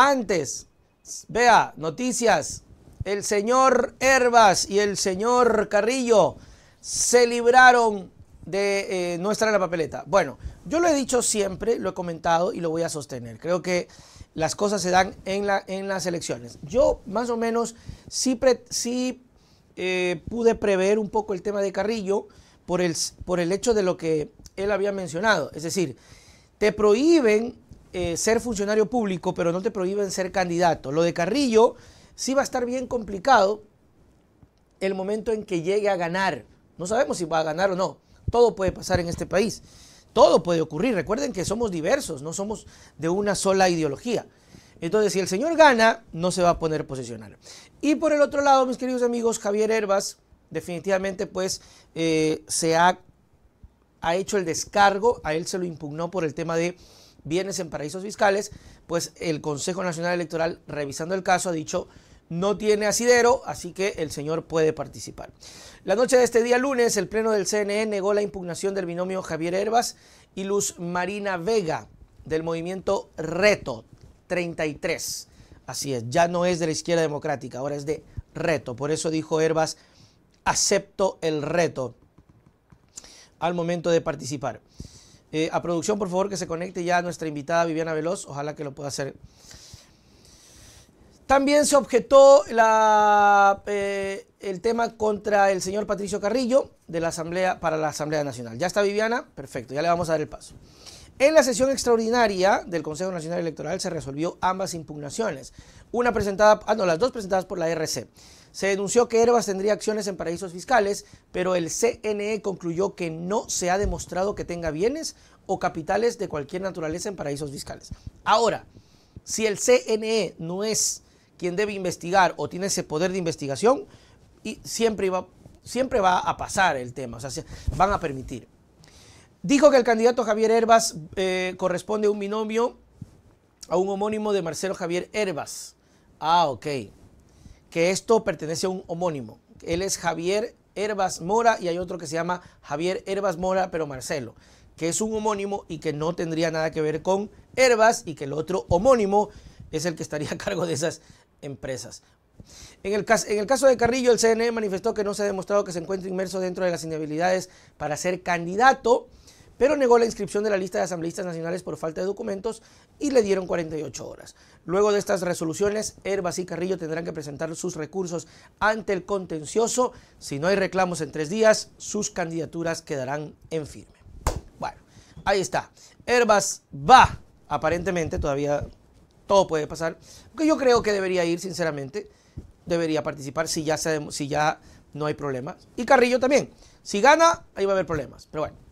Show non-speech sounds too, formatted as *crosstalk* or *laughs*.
Antes, vea, noticias. El señor Herbas y el señor Carrillo se libraron de eh, no estar en la papeleta. Bueno, yo lo he dicho siempre, lo he comentado y lo voy a sostener. Creo que las cosas se dan en, la, en las elecciones. Yo más o menos sí, eh, pude prever un poco el tema de Carrillo por el, por el hecho de lo que él había mencionado. Es decir, te prohíben eh, ser funcionario público, pero no te prohíben ser candidato. Lo de Carrillo sí va a estar bien complicado el momento en que llegue a ganar. No sabemos si va a ganar o no. Todo puede pasar en este país. Todo puede ocurrir. Recuerden que somos diversos, no somos de una sola ideología. Entonces, si el señor gana, no se va a poner posicional. Y por el otro lado, mis queridos amigos, Javier Herbas definitivamente pues eh, se ha, ha hecho el descargo, a él se lo impugnó por el tema de bienes en paraísos fiscales, pues el Consejo Nacional Electoral, revisando el caso, ha dicho no tiene asidero, así que el señor puede participar. La noche de este día lunes, el Pleno del CNE negó la impugnación del binomio Javier Herbas y Luz Marina Vega del movimiento Reto 33. Así es, ya no es de la izquierda democrática, ahora es de Reto. Por eso dijo Herbas, acepto el reto al momento de participar. Eh, a producción, por favor, que se conecte ya nuestra invitada Viviana Veloz. Ojalá que lo pueda hacer. También se objetó la, eh, el tema contra el señor Patricio Carrillo de la Asamblea, para la Asamblea Nacional. ¿Ya está Viviana? Perfecto, ya le vamos a dar el paso. En la sesión extraordinaria del Consejo Nacional Electoral se resolvió ambas impugnaciones. Una presentada, ah, no, las dos presentadas por la RC. Se denunció que Herbas tendría acciones en paraísos fiscales, pero el CNE concluyó que no se ha demostrado que tenga bienes o capitales de cualquier naturaleza en paraísos fiscales. Ahora, si el CNE no es quien debe investigar o tiene ese poder de investigación, siempre, siempre va a pasar el tema, o sea, van a permitir. Dijo que el candidato Javier Herbas eh, corresponde a un binomio, a un homónimo de Marcelo Javier Herbas. Ah, ok. Que esto pertenece a un homónimo. Él es Javier Herbas Mora y hay otro que se llama Javier Herbas Mora, pero Marcelo, que es un homónimo y que no tendría nada que ver con Herbas y que el otro homónimo es el que estaría *laughs* a cargo de esas empresas. En el, caso, en el, caso, de Carrillo, el CNE manifestó que no se ha demostrado que se encuentre inmerso dentro de las inhabilidades para ser candidato pero negó la inscripción de la lista de asambleístas nacionales por falta de documentos y le dieron 48 horas. Luego de estas resoluciones, Herbas y Carrillo tendrán que presentar sus recursos ante el contencioso. Si no hay reclamos en tres días, sus candidaturas quedarán en firme. Bueno, ahí está. Herbas va, aparentemente, todavía todo puede pasar. yo creo que debería ir, sinceramente, debería participar si ya, si ya no hay problemas. Y Carrillo también. Si gana, ahí va a haber problemas. Pero bueno.